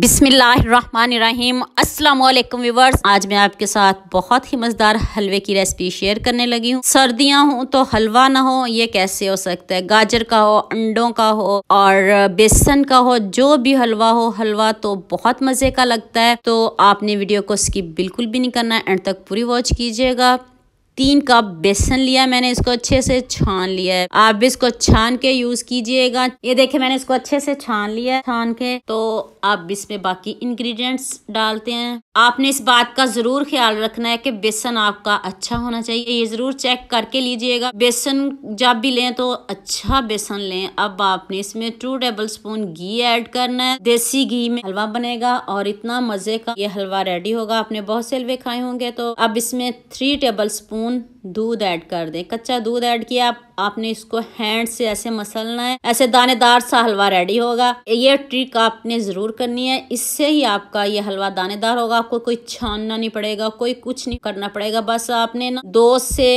बिसमीम असलम व्यूवर्स आज मैं आपके साथ बहुत ही मज़ेदार हलवे की रेसिपी शेयर करने लगी हूँ सर्दियाँ हो तो हलवा ना हो ये कैसे हो सकता है गाजर का हो अंडों का हो और बेसन का हो जो भी हलवा हो हलवा तो बहुत मज़े का लगता है तो आपने वीडियो को स्किप बिल्कुल भी नहीं करना एंड तक पूरी वॉच कीजिएगा तीन कप बेसन लिया मैंने इसको अच्छे से छान लिया है आप भी इसको छान के यूज कीजिएगा ये देखे मैंने इसको अच्छे से छान लिया है छान के तो आप इसमें बाकी इंग्रेडिएंट्स डालते हैं आपने इस बात का ज़रूर ख्याल रखना है कि बेसन आपका अच्छा होना चाहिए ये ज़रूर चेक करके लीजिएगा बेसन जब भी लें तो अच्छा बेसन लें अब आपने इसमें टू टेबल स्पून घी ऐड करना है देसी घी में हलवा बनेगा और इतना मज़े का ये हलवा रेडी होगा आपने बहुत से हलवे खाए होंगे तो अब इसमें थ्री टेबल स्पून दूध ऐड कर दें कच्चा दूध ऐड किया आप, आपने इसको हैंड से ऐसे मसलना है ऐसे दानेदार सा हलवा रेडी होगा ये ट्रिक आपने ज़रूर करनी है इससे ही आपका ये हलवा दानेदार होगा आपको कोई छानना नहीं पड़ेगा कोई कुछ नहीं करना पड़ेगा बस आपने ना दो से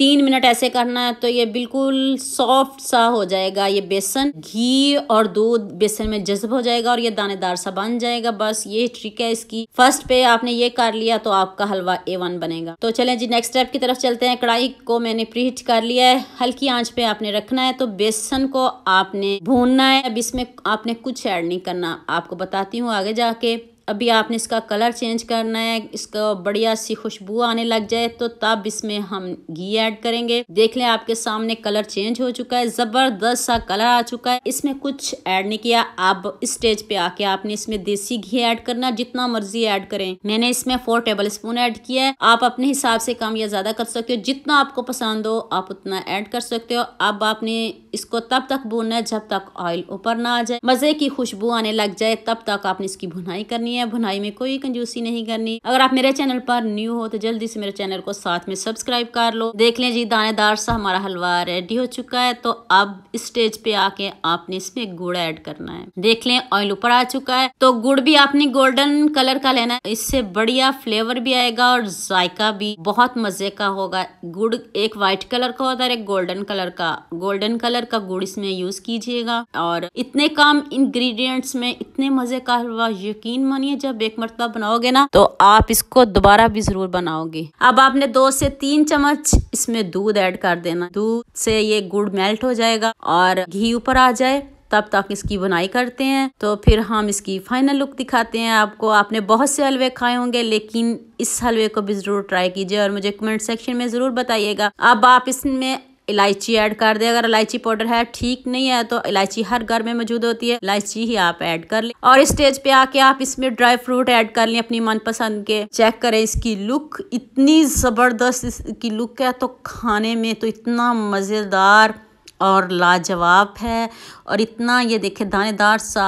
तीन मिनट ऐसे करना है तो ये बिल्कुल सॉफ्ट सा हो जाएगा ये बेसन घी और दूध बेसन में जज्ब हो जाएगा और ये दानेदार सा बन जाएगा बस ये ट्रिक है इसकी फर्स्ट पे आपने ये कर लिया तो आपका हलवा ए वन बनेगा तो चले जी नेक्स्ट स्टेप की तरफ चलते हैं कढ़ाई को मैंने प्रीहीट कर लिया है हल्की आंच पे आपने रखना है तो बेसन को आपने भूनना है अब इसमें आपने कुछ ऐड नहीं करना आपको बताती हूँ आगे जाके अभी आपने इसका कलर चेंज करना है इसका बढ़िया सी खुशबू आने लग जाए तो तब इसमें हम घी ऐड करेंगे देख लें आपके सामने कलर चेंज हो चुका है ज़बरदस्त सा कलर आ चुका है इसमें कुछ ऐड नहीं किया अब इस स्टेज पे आके आपने इसमें देसी घी ऐड करना जितना मर्जी ऐड करें मैंने इसमें फोर टेबल स्पून ऐड किया है आप अपने हिसाब से कम या ज़्यादा कर सकते हो जितना आपको पसंद हो आप उतना ऐड कर सकते हो अब आपने इसको तब तक भूनना है जब तक ऑयल ऊपर ना आ जाए मज़े की खुशबू आने लग जाए तब तक आपने इसकी भुनाई करनी है है भुनाई में कोई कंजूसी नहीं करनी अगर आप मेरे चैनल पर न्यू हो तो जल्दी से मेरे चैनल को साथ में सब्सक्राइब कर लो देख लें जी दानेदार सा हमारा हलवा रेडी हो चुका है तो अब स्टेज पे आके आपने इसमें गुड़ ऐड करना है देख लें ऑयल ऊपर आ चुका है तो गुड़ भी आपने गोल्डन कलर का लेना है इससे बढ़िया फ्लेवर भी आएगा और जायका भी बहुत मजे का होगा गुड़ एक व्हाइट कलर का होता है एक गोल्डन कलर का गोल्डन कलर का गुड़ इसमें यूज कीजिएगा और इतने कम इंग्रेडिएंट्स में इतने मजे का हलवा यकीन मन होनी है जब एक मरतबा बनाओगे ना तो आप इसको दोबारा भी जरूर बनाओगे अब आपने दो से तीन चम्मच इसमें दूध ऐड कर देना दूध से ये गुड़ मेल्ट हो जाएगा और घी ऊपर आ जाए तब तक इसकी बुनाई करते हैं तो फिर हम इसकी फाइनल लुक दिखाते हैं आपको आपने बहुत से हलवे खाए होंगे लेकिन इस हलवे को भी ज़रूर ट्राई कीजिए और मुझे कमेंट सेक्शन में ज़रूर बताइएगा अब आप इसमें इलायची ऐड कर दे अगर इलायची पाउडर है ठीक नहीं है तो इलायची हर घर में मौजूद होती है इलायची ही आप ऐड कर लें और स्टेज पे आके आप इसमें ड्राई फ्रूट ऐड कर लें अपनी मनपसंद के चेक करें इसकी लुक इतनी ज़बरदस्त इसकी लुक है तो खाने में तो इतना मज़ेदार और लाजवाब है और इतना ये देखे दानेदार सा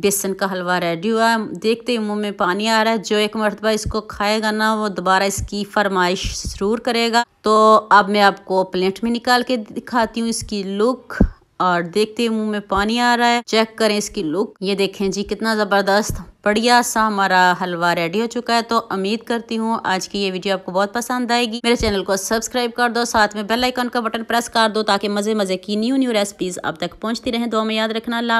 बेसन का हलवा रेडी हुआ है देखते ही मुंह में पानी आ रहा है जो एक मरतबा इसको खाएगा ना वो दोबारा इसकी फरमाइश ज़रूर करेगा तो अब मैं आपको प्लेट में निकाल के दिखाती हूँ इसकी लुक और देखते ही मुंह में पानी आ रहा है चेक करें इसकी लुक ये देखें जी कितना ज़बरदस्त बढ़िया सा हमारा हलवा रेडी हो चुका है तो उम्मीद करती हूँ आज की ये वीडियो आपको बहुत पसंद आएगी मेरे चैनल को सब्सक्राइब कर दो साथ में बेल आइकन का बटन प्रेस कर दो ताकि मज़े मज़े की न्यू न्यू रेसिपीज़ अब तक पहुँचती रहें दो में याद रखना